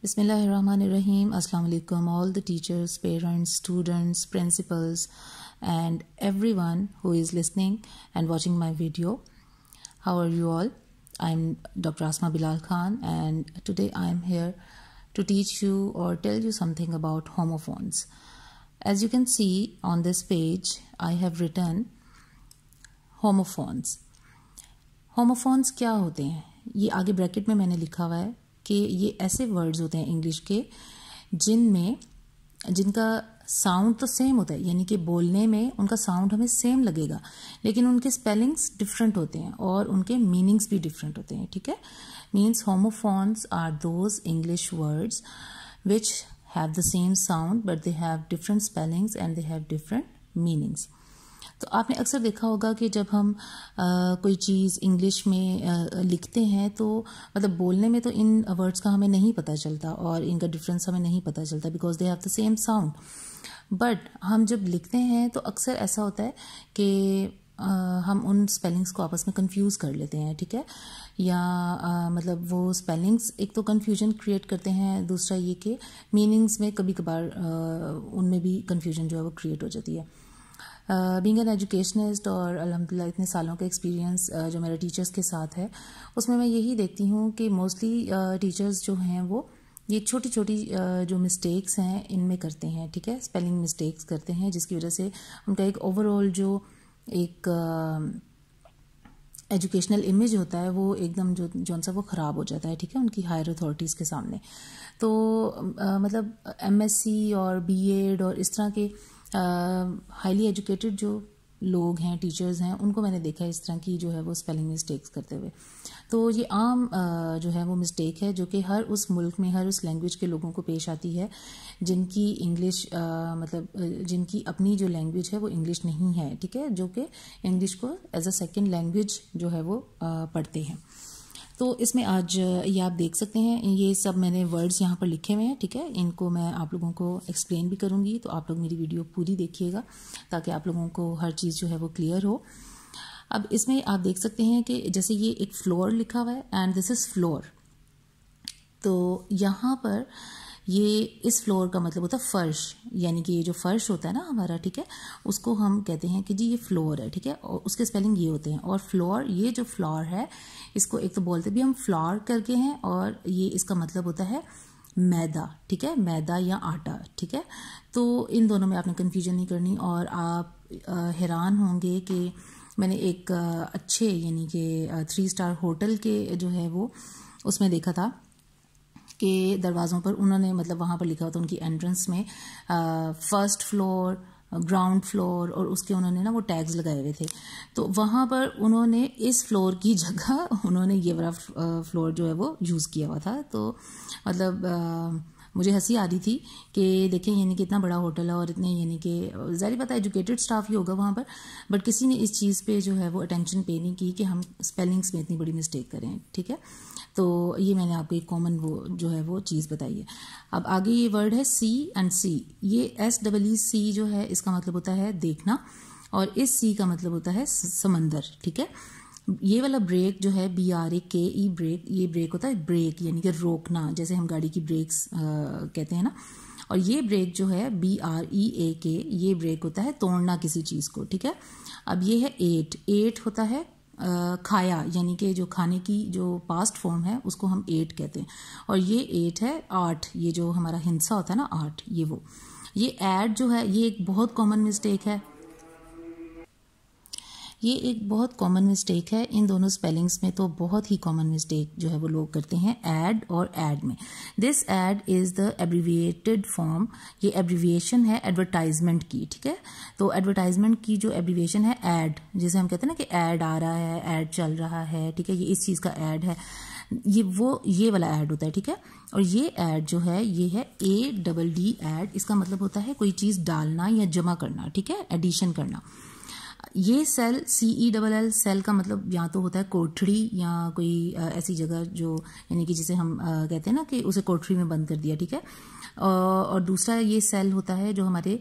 Bismillahirrahmanirrahim. Assalamu alaikum. All the teachers, parents, students, principals, and everyone who is listening and watching my video. How are you all? I'm Dr. Asma Bilal Khan, and today I'm here to teach you or tell you something about homophones. As you can see on this page, I have written homophones. Homophones क्या होते हैं ये आगे bracket में मैंने लिखा हुआ है कि ये ऐसे वर्ड्स होते हैं इंग्लिश के जिनमें जिनका साउंड तो सेम होता है यानी कि बोलने में उनका साउंड हमें सेम लगेगा लेकिन उनके स्पेलिंग्स डिफरेंट होते हैं और उनके मीनिंग्स भी डिफरेंट होते हैं ठीक है means homophones are those English words which have the same sound but they have different spellings and they have different meanings तो आपने अक्सर देखा होगा कि जब हम आ, कोई चीज़ इंग्लिश में आ, लिखते हैं तो मतलब बोलने में तो इन वर्ड्स का हमें नहीं पता चलता और इनका डिफरेंस हमें नहीं पता चलता because they have the same sound but हम जब लिखते हैं तो अक्सर ऐसा होता है कि आ, हम उन स्पेलिंग्स को आपस में कंफ्यूज कर लेते हैं ठीक है या आ, मतलब वो स्पेलिंग्स एक तो कंफ्यूजन क्रिएट करते हैं दूसरा ये कि मीनिंग्स में कभी कभार उनमें भी कंफ्यूजन जो है वो क्रिएट हो जाती है बींग एन एजुकेशनिस्ट और अलहमदिल्ला इतने सालों का एक्सपीरियंस uh, जो मेरा टीचर्स के साथ है उसमें मैं यही देखती हूँ कि मोस्टली टीचर्स uh, जो हैं वो ये छोटी छोटी uh, जो मिस्टेक्स हैं इनमें करते हैं ठीक है स्पेलिंग मिस्टेक्स करते हैं जिसकी वजह से उनका एक ओवरऑल जो एक एजुकेशनल um, इमेज होता है वो एकदम जो जो सा वो ख़राब हो जाता है ठीक है उनकी हायर अथॉरिटीज़ के सामने तो आ, uh, मतलब एमएससी और बीएड और इस तरह के हाईली uh, एजुकेटेड जो लोग हैं टीचर्स हैं उनको मैंने देखा है इस तरह की जो है वो स्पेलिंग मिस्टेक्स करते हुए तो ये आम uh, जो है वो मिस्टेक है जो कि हर उस मुल्क में हर उस लैंग्वेज के लोगों को पेश आती है जिनकी इंग्लिश uh, मतलब जिनकी अपनी जो लैंग्वेज है वो इंग्लिश नहीं है ठीक है जो कि इंग्लिश को एज अ सेकेंड लैंग्वेज जो है वो पढ़ते हैं तो इसमें आज ये आप देख सकते हैं ये सब मैंने वर्ड्स यहाँ पर लिखे हुए हैं ठीक है इनको मैं आप लोगों को एक्सप्लेन भी करूँगी तो आप लोग मेरी वीडियो पूरी देखिएगा ताकि आप लोगों को हर चीज़ जो है वो क्लियर हो अब इसमें आप देख सकते हैं कि जैसे ये एक फ्लोर लिखा हुआ है एंड दिस इज़ फ्लोर तो यहाँ पर ये इस फ्लोर का मतलब होता है फ़र्श यानी कि ये जो फ़र्श होता है ना हमारा ठीक है उसको हम कहते हैं कि जी ये फ्लोर है ठीक है और उसके स्पेलिंग ये होते हैं और फ्लोर ये जो फ्लोर है इसको एक तो बोलते भी हम फ्लोर करके हैं और ये इसका मतलब होता है मैदा ठीक है मैदा या आटा ठीक है तो इन दोनों में आपने कन्फ्यूजन नहीं करनी और आप हैरान होंगे कि मैंने एक अच्छे यानी कि थ्री स्टार होटल के जो है वो उसमें देखा था के दरवाज़ों पर उन्होंने मतलब वहाँ पर लिखा हुआ था उनकी एंट्रेंस में फर्स्ट फ्लोर ग्राउंड फ्लोर और उसके उन्होंने ना वो टैग्स लगाए हुए थे तो वहाँ पर उन्होंने इस फ्लोर की जगह उन्होंने ये वाला फ्लोर uh, जो है वो यूज़ किया हुआ था तो मतलब uh, मुझे हंसी आ रही थी कि देखें यानी कि इतना बड़ा होटल है और इतने यानी कि ज़ाहिर पता एजुकेटेड स्टाफ ही होगा वहाँ पर बट किसी ने इस चीज़ पे जो है वो अटेंशन पे नहीं की कि हम स्पेलिंग्स में इतनी बड़ी मिस्टेक करें ठीक है तो ये मैंने आपको एक कॉमन वो जो है वो चीज़ बताई है अब आगे ये वर्ड है सी एंड सी ये एस डबल ई सी जो है इसका मतलब होता है देखना और इस सी का मतलब होता है समंदर ठीक है ये वाला ब्रेक जो है बी आर ए के ई ब्रेक ये ब्रेक होता है ब्रेक यानी कि रोकना जैसे हम गाड़ी की ब्रेक्स कहते हैं ना और ये ब्रेक जो है बी आर ई ए के ये ब्रेक होता है तोड़ना किसी चीज़ को ठीक है अब ये है एट एट होता है आ, खाया यानी कि जो खाने की जो पास्ट फॉर्म है उसको हम एट कहते हैं और ये एट है आठ ये जो हमारा हिंसा होता है ना आठ ये वो ये एड जो है ये एक बहुत कॉमन मिस्टेक है ये एक बहुत कॉमन मिस्टेक है इन दोनों स्पेलिंग्स में तो बहुत ही कॉमन मिस्टेक जो है वो लोग करते हैं एड और एड में this ad is the abbreviated form ये एब्रीविएशन है एडवर्टाइजमेंट की ठीक है तो एडवर्टाइजमेंट की जो एब्रीविएशन है एड जिसे हम कहते हैं ना कि एड आ रहा है एड चल रहा है ठीक है ये इस चीज़ का एड है ये वो ये वाला ऐड होता है ठीक है और ये ऐड जो है ये है ए डबल डी एड इसका मतलब होता है कोई चीज़ डालना या जमा करना ठीक है एडिशन करना ये cell C E double L cell का मतलब या तो होता है कोठड़ी या कोई ऐसी जगह जो यानी कि जिसे हम कहते हैं ना कि उसे कोठड़ी में बंद कर दिया ठीक है और दूसरा ये सेल होता है जो हमारे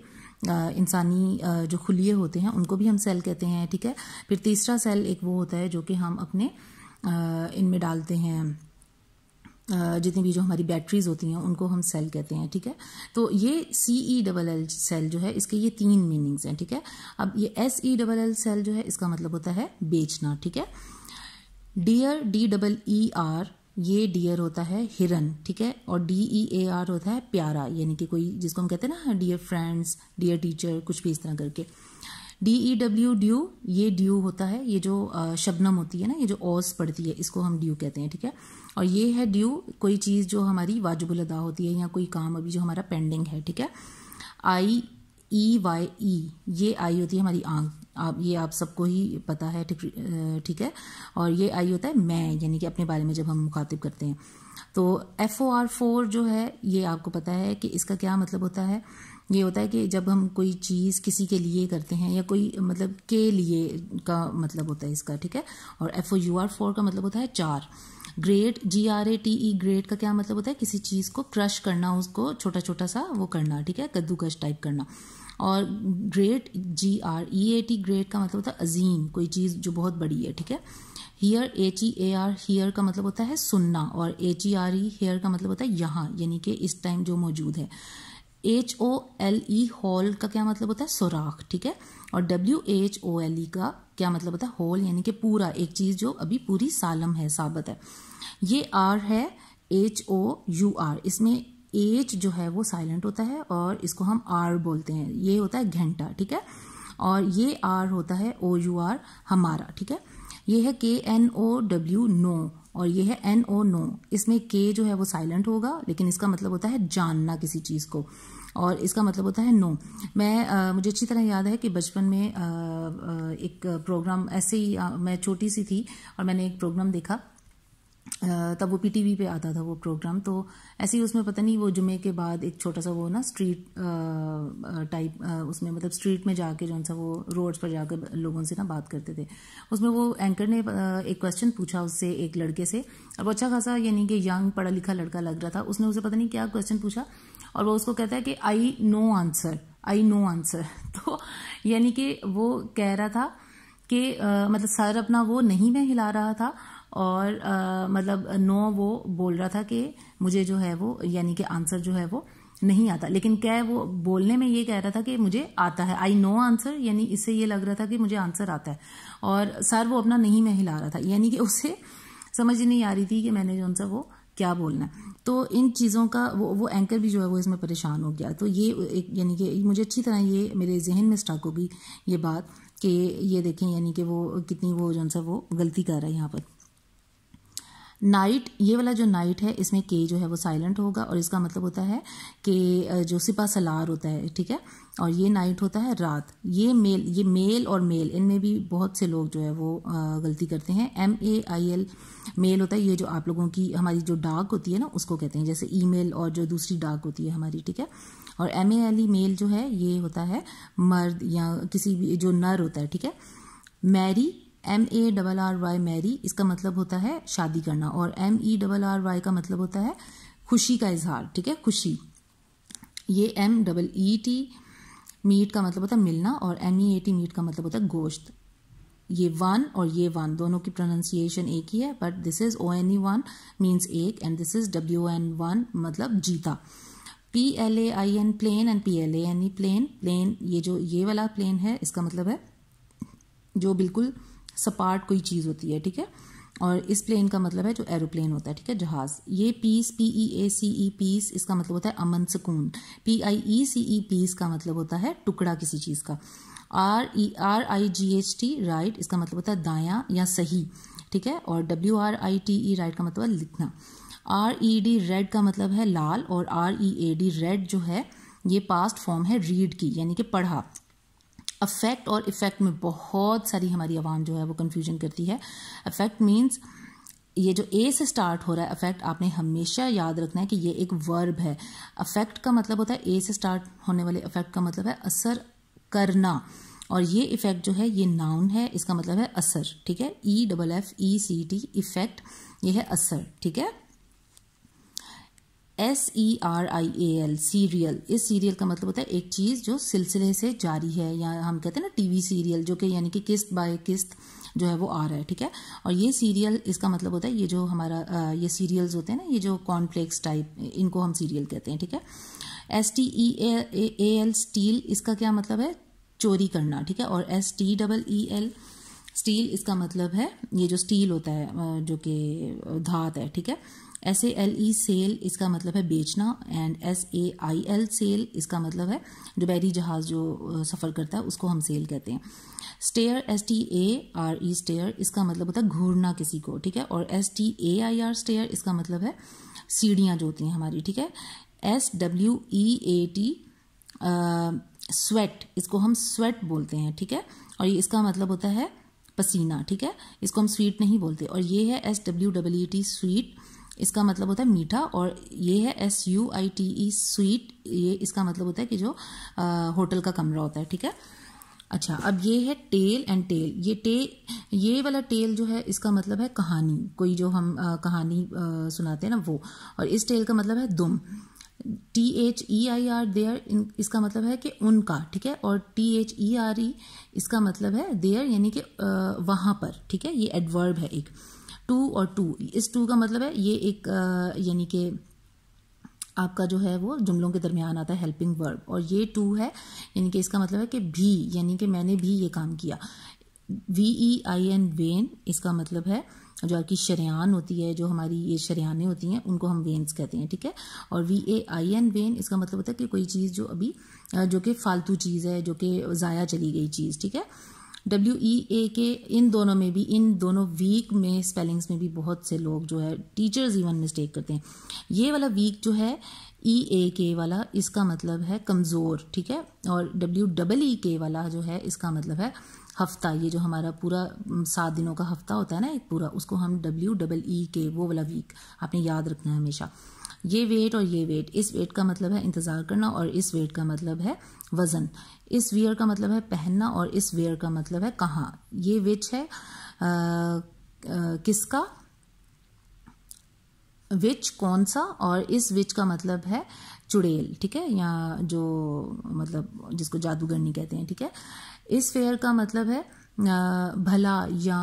इंसानी जो खुलिए होते हैं उनको भी हम सेल कहते हैं ठीक है फिर तीसरा सेल एक वो होता है जो कि हम अपने इनमें डालते हैं जितनी भी जो हमारी बैटरीज होती हैं उनको हम सेल कहते हैं ठीक है तो ये C E double L cell जो है इसके ये तीन मीनिंग्स हैं ठीक है अब ये S E double L cell जो है इसका मतलब होता है बेचना ठीक है dear D double E R ये डियर होता है हिरन ठीक है और डी ई ए आर होता है प्यारा यानी कि कोई जिसको हम कहते हैं ना डियर फ्रेंड्स डियर टीचर कुछ भी इस तरह करके डी ई डब्ल्यू ड्यू ये ड्यू होता है ये जो शबनम होती है ना ये जो ओस पड़ती है इसको हम ड्यू कहते हैं ठीक है और ये है ड्यू कोई चीज़ जो हमारी वाजिबुल अदा होती है या कोई काम अभी जो हमारा पेंडिंग है ठीक है आई ई वाई ई ये आई होती है हमारी आंख आप ये आप सबको ही पता है ठीक ठीक है और ये आई होता है मैं यानी कि अपने बारे में जब हम मुखातिब करते हैं तो एफ ओ आर फोर जो है ये आपको पता है कि इसका क्या मतलब होता है ये होता है कि जब हम कोई चीज़ किसी के लिए करते हैं या कोई मतलब के लिए का मतलब होता है इसका ठीक है और F O U R four का मतलब होता है चार grate G R A T E grate का क्या मतलब होता है किसी चीज़ को क्रश करना उसको छोटा छोटा सा वो करना ठीक है कद्दूकश टाइप करना और great G R E A T great का मतलब होता है अजीम कोई चीज़ जो बहुत बड़ी है ठीक है hear H E A R hear का मतलब होता है सुनना और H E R E here का मतलब होता है यहाँ यानी कि इस टाइम जो मौजूद है H O L E hole का क्या मतलब होता है सुराख ठीक है और W H O L E का क्या मतलब होता है हॉल यानी कि पूरा एक चीज़ जो अभी पूरी सालम है साबत है ये आर है एच ओ यू आर इसमें एच जो है वो साइलेंट होता है और इसको हम आर बोलते हैं ये होता है घंटा ठीक है और ये आर होता है ओ यू आर हमारा ठीक है ये है के एन ओ डब्ल्यू नो और ये है एन ओ नो इसमें के जो है वो साइलेंट होगा लेकिन इसका मतलब होता है जानना किसी चीज़ को और इसका मतलब होता है नो मैं आ, मुझे अच्छी तरह याद है कि बचपन में आ, एक प्रोग्राम ऐसे ही आ, मैं छोटी सी थी और मैंने एक प्रोग्राम देखा तब वो पीटीवी पे आता था वो प्रोग्राम तो ऐसे ही उसमें पता नहीं वो जुमे के बाद एक छोटा सा वो ना स्ट्रीट टाइप उसमें मतलब स्ट्रीट में जाके जो सा वो रोड्स पर जाकर लोगों से ना बात करते थे उसमें वो एंकर ने एक क्वेश्चन पूछा उससे एक लड़के से और वो अच्छा खासा यानी कि यंग पढ़ा लिखा लड़का लग रहा था उसने उसे पता नहीं क्या क्वेश्चन पूछा और वो उसको कहता है कि I know answer I know answer तो यानी कि वो कह रहा था कि मतलब सर अपना वो नहीं मैं हिला रहा था और आ, मतलब नो वो बोल रहा था कि मुझे जो है वो यानी कि आंसर जो है वो नहीं आता लेकिन क्या वो बोलने में ये कह रहा था कि मुझे आता है आई नो आंसर यानी इससे ये लग रहा था कि मुझे आंसर आता है और सर वो अपना नहीं मैं हिला रहा था यानी कि उसे समझ नहीं आ रही थी कि मैंने जो आंसर वो क्या बोलना है तो इन चीज़ों का वो वो एंकर भी जो है वो इसमें परेशान हो गया तो ये एक यानी कि मुझे अच्छी तरह ये मेरे जहन में स्टाक होगी ये बात कि ये देखें यानी कि वो कितनी वो जो सा वो गलती कर रहा है यहाँ पर नाइट ये वाला जो नाइट है इसमें के जो है वो साइलेंट होगा और इसका मतलब होता है कि जो सिपा सलार होता है ठीक है और ये नाइट होता है रात ये मेल ये मेल और मेल इनमें भी बहुत से लोग जो है वो गलती करते हैं M A I L mail होता है ये जो आप लोगों की हमारी जो डाक होती है ना उसको कहते हैं जैसे ईमेल और जो दूसरी डाक होती है हमारी ठीक है और M A L E male जो है ये होता है मर्द या किसी भी जो नर होता है ठीक है marry M A double R Y marry इसका मतलब होता है शादी करना और M E double R Y का मतलब होता है खुशी का इजहार ठीक है खुशी ये M double E T meet का मतलब होता है मिलना और M E A T meet का मतलब होता है गोश्त ये वन और ये वन दोनों की प्रोनाउंसिएशन एक ही है but this is O N E one means एक and this is W N one मतलब जीता P L A I N plain and P L A N E plane plane ये जो ये वाला प्लेन है इसका मतलब है जो बिल्कुल सपाट कोई चीज़ होती है ठीक है और इस प्लेन का मतलब है जो एरोप्लेन होता है ठीक है जहाज ये peace P E A C E peace इसका मतलब होता है अमन सुकून P I E C E piece का मतलब होता है टुकड़ा किसी चीज़ का R E R I G H T right इसका मतलब होता है दाया या सही ठीक है और W R I T E write का मतलब है लिखना आर ई डी रेड का मतलब है लाल और R E A D read जो है ये पास्ट फॉर्म है रीड की यानी कि पढ़ा अफेक्ट और इफ़ेक्ट में बहुत सारी हमारी आवाम जो है वो कन्फ्यूजन करती है अफेक्ट मीन्स ये जो ए से स्टार्ट हो रहा है अफेक्ट आपने हमेशा याद रखना है कि ये एक वर्ब है अफेक्ट का मतलब होता है ए से स्टार्ट होने वाले अफेक्ट का मतलब है असर करना और ये इफेक्ट जो है ये नाउन है इसका मतलब है असर ठीक है E double F E C T effect ये है असर ठीक है S E R I A L serial इस सीरियल का मतलब होता है एक चीज़ जो सिलसिले से जारी है या हम कहते हैं ना टीवी सीरियल जो कि यानी कि किस्त बाय किस्त जो है वो आ रहा है ठीक है और ये सीरियल इसका मतलब होता है ये जो हमारा ये सीरियल्स होते हैं ना ये जो कॉन्फ्लेक्स टाइप इनको हम सीरियल कहते हैं ठीक है S T E A L steel इसका क्या मतलब है चोरी करना ठीक है और S T double E L steel इसका मतलब है ये जो स्टील होता है जो कि धात है ठीक है S A L E sale इसका मतलब है बेचना and S A I L sail इसका मतलब है जो बैरी जहाज जो सफ़र करता है उसको हम सेल कहते हैं stare S T A R E stare इसका मतलब होता है घूरना किसी को ठीक है और S T A I R stair इसका मतलब है सीढ़ियाँ जो होती हैं हमारी ठीक है S W E A T sweat इसको हम स्वेट बोलते हैं ठीक है और ये इसका मतलब होता है पसीना ठीक है इसको हम स्वीट नहीं बोलते और ये है S W W T sweet इसका मतलब होता है मीठा और ये है S U I T E suite ये इसका मतलब होता है कि जो आ, होटल का कमरा होता है ठीक है अच्छा अब ये है टेल एंड टेल ये टे ये वाला टेल जो है इसका मतलब है कहानी कोई जो हम आ, कहानी आ, सुनाते हैं ना वो और इस टेल का मतलब है दुम T H E I R their इसका मतलब है कि उनका ठीक है और T H E R E इसका मतलब है देयर यानी कि वहाँ पर ठीक है ये एडवर्ब है एक टू और टू इस टू का मतलब है ये एक यानी कि आपका जो है वो जुमलों के दरमियान आता है हेल्पिंग वर्ब और ये टू है यानी कि इसका मतलब है कि भी यानी कि मैंने भी ये काम किया V E I N when इसका मतलब है जो आपकी शरियान होती है जो हमारी ये शरियाने होती हैं उनको हम वेन्स कहते हैं ठीक है और V A I N when इसका मतलब होता है कि कोई चीज़ जो अभी जो कि फालतू चीज़ है जो कि ज़ाया चली गई चीज़ ठीक है डब्ल्यू ई ए के इन दोनों में भी इन दोनों वीक में स्पेलिंग्स में भी बहुत से लोग जो है टीचर्स इवन मिस्टेक करते हैं ये वाला वीक जो है ई ए के वाला इसका मतलब है कमज़ोर ठीक है और डब्ल्यू डबल ई के वाला जो है इसका मतलब है हफ्ता ये जो हमारा पूरा सात दिनों का हफ्ता होता है ना एक पूरा उसको हम डब्ल्यू डबल ई के वो वाला वीक आपने याद रखना है हमेशा ये वेट और ये वेट इस वेट का मतलब है इंतज़ार करना और इस वेट का मतलब है वज़न इस वेयर का मतलब है पहनना और इस वेयर का मतलब है कहाँ ये विच है आ, आ, किसका विच कौन सा और इस विच का मतलब है चुड़ैल ठीक है या जो मतलब जिसको जादूगरनी कहते हैं ठीक है इस फेयर का मतलब है भला या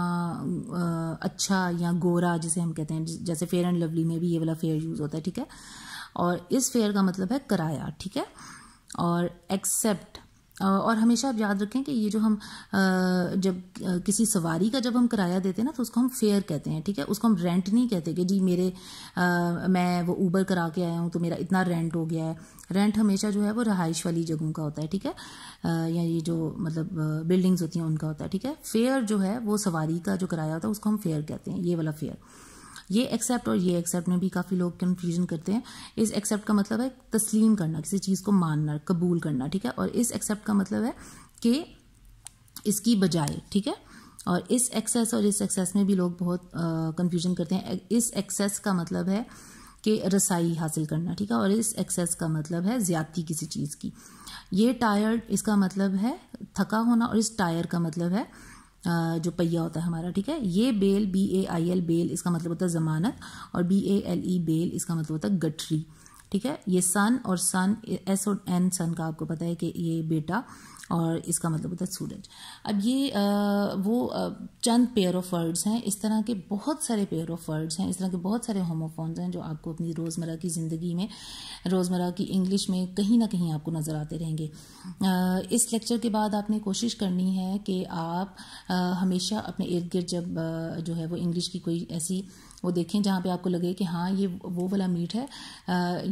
अच्छा या गोरा जिसे हम कहते हैं जैसे फेयर एंड लवली में भी ये वाला फेयर यूज़ होता है ठीक है और इस फेयर का मतलब है कराया ठीक है और एक्सेप्ट और हमेशा आप याद रखें कि ये जो हम जब किसी सवारी का जब हम किराया देते हैं ना तो उसको हम फेयर कहते हैं ठीक है उसको हम रेंट नहीं कहते कि जी मेरे आ, मैं वो ऊबर करा के आया हूँ तो मेरा इतना रेंट हो गया है रेंट हमेशा जो है वो रहाइश वाली जगहों का होता है ठीक है या ये जो मतलब बिल्डिंग्स होती हैं उनका होता है ठीक है फेयर जो है वो सवारी का जो किराया होता है उसको हम फेयर कहते हैं ये वाला फेयर ये एक्सेप्ट और ये एक्सेप्ट में भी काफ़ी लोग कन्फ्यूजन करते हैं इस एक्सेप्ट का मतलब है तस्लीम करना किसी चीज़ को मानना कबूल करना ठीक है और इस एक्सेप्ट का मतलब है कि इसकी बजाय ठीक है और इस एक्सेस और इस एक्सेस में भी लोग बहुत कन्फ्यूजन करते हैं इस एक्सेस का मतलब है कि रसाई हासिल करना ठीक है और इस एक्सेस का मतलब है ज़्यादती किसी चीज़ की ये टायर्ड इसका मतलब है थका होना और इस टायर का मतलब है जो पहिया होता है हमारा ठीक है ये bail B A I L bail इसका मतलब होता है जमानत और B A L E bale इसका मतलब होता है गठरी ठीक है ये सन और सन एस और एन सन का आपको पता है कि ये बेटा और इसका मतलब होता है सूरज अब ये आ, वो आ, चंद पेयर ऑफ वर्ड्स हैं इस तरह के बहुत सारे पेयर ऑफ वर्ड्स हैं इस तरह के बहुत सारे होमोफोन्स हैं जो आपको अपनी रोज़मर्रा की ज़िंदगी में रोज़मर्रा की इंग्लिश में कहीं ना कहीं आपको नज़र आते रहेंगे आ, इस लेक्चर के बाद आपने कोशिश करनी है कि आप आ, हमेशा अपने इर्द गिर्द जब आ, जो है वो इंग्लिश की कोई ऐसी वो देखें जहाँ पे आपको लगे कि हाँ ये वो वाला मीट है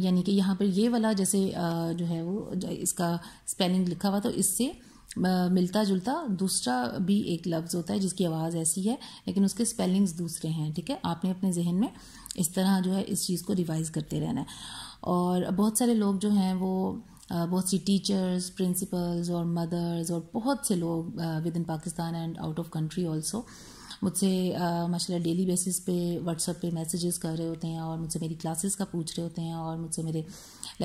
यानी कि यहाँ पर ये वाला जैसे जो है वो इसका स्पेलिंग लिखा हुआ तो इससे मिलता जुलता दूसरा भी एक लफ्ज़ होता है जिसकी आवाज़ ऐसी है लेकिन उसके स्पेलिंग्स दूसरे हैं ठीक है आपने अपने जहन में इस तरह जो है इस चीज़ को रिवाइज़ करते रहना है और बहुत सारे लोग जो हैं वो बहुत सी टीचर्स प्रिंसिपल्स और मदर्स और बहुत से लोग with in Pakistan and out of country also मुझसे माशाल्लाह डेली बेसिस पे व्हाट्सअप पे मैसेजेस कर रहे होते हैं और मुझसे मेरी क्लासेस का पूछ रहे होते हैं और मुझसे मेरे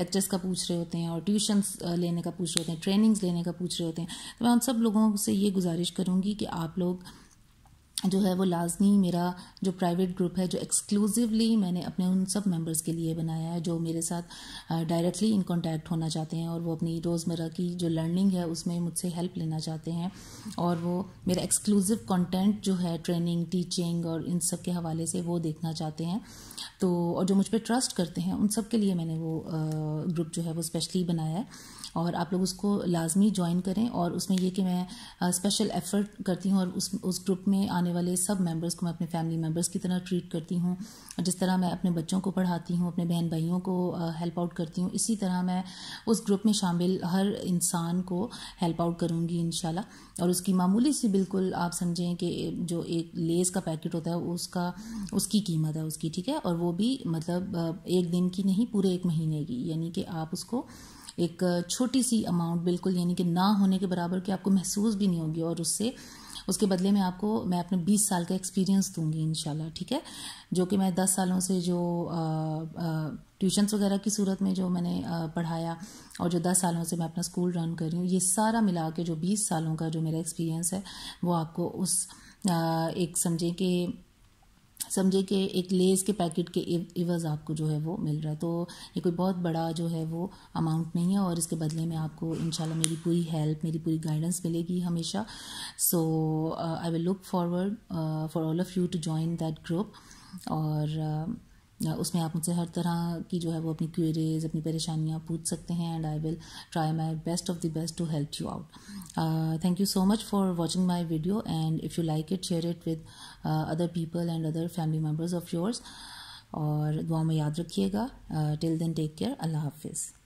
लेक्चर्स का पूछ रहे होते हैं और ट्यूशन्स लेने का पूछ रहे होते हैं ट्रेनिंग्स लेने का पूछ रहे होते हैं तो मैं उन सब लोगों से ये गुजारिश करूँगी कि आप लोग जो है वो लाजमी मेरा जो प्राइवेट ग्रुप है जो एक्सक्लूसिवली मैंने अपने उन सब मेंबर्स के लिए बनाया है जो मेरे साथ डायरेक्टली इन कॉन्टैक्ट होना चाहते हैं और वो अपनी रोज़मर्रा की जो लर्निंग है उसमें मुझसे हेल्प लेना चाहते हैं और वो मेरा एक्सक्लूसिव कंटेंट जो है ट्रेनिंग टीचिंग और इन सब के हवाले से वो देखना चाहते हैं तो और जो मुझ पर ट्रस्ट करते हैं उन सब के लिए मैंने वो ग्रुप जो है वो स्पेशली बनाया है और आप लोग उसको लाजमी ज्वाइन करें और उसमें ये कि मैं स्पेशल एफ़र्ट करती हूँ और उस उस ग्रुप में आने वाले सब मेंबर्स को मैं अपने फैमिली मेंबर्स की तरह ट्रीट करती हूँ जिस तरह मैं अपने बच्चों को पढ़ाती हूँ अपने बहन भाइयों को हेल्प आउट करती हूँ इसी तरह मैं उस ग्रुप में शामिल हर इंसान को हेल्प आउट करूँगी इन और उसकी मामूली सी बिल्कुल आप समझें कि जो एक लेस का पैकेट होता है उसका उसकी कीमत है उसकी ठीक है और वो भी मतलब एक दिन की नहीं पूरे एक महीने की यानी कि आप उसको एक छोटी सी अमाउंट बिल्कुल यानी कि ना होने के बराबर कि आपको महसूस भी नहीं होगी और उससे उसके बदले में आपको मैं अपने 20 साल का एक्सपीरियंस दूंगी इन ठीक है जो कि मैं 10 सालों से जो ट्यूशन्स वगैरह की सूरत में जो मैंने आ, पढ़ाया और जो 10 सालों से मैं अपना स्कूल रन कर रही हूँ ये सारा मिला के जो 20 सालों का जो मेरा एक्सपीरियंस है वो आपको उस आ, एक समझें कि समझे कि एक लेस के पैकेट के इवज़ आपको जो है वो मिल रहा है तो ये कोई बहुत बड़ा जो है वो अमाउंट नहीं है और इसके बदले में आपको इन मेरी पूरी हेल्प मेरी पूरी गाइडेंस मिलेगी हमेशा so I will look forward for all of you to join that group और uh, उसमें आप मुझसे हर तरह की जो है वो अपनी क्वेरीज अपनी परेशानियाँ पूछ सकते हैं and I will try my best of the best to help you out thank you so much for watching my video and if you like it share it with other people and other family members of yours और दुआ में याद रखिएगा till then take care अल्लाह हाफिज़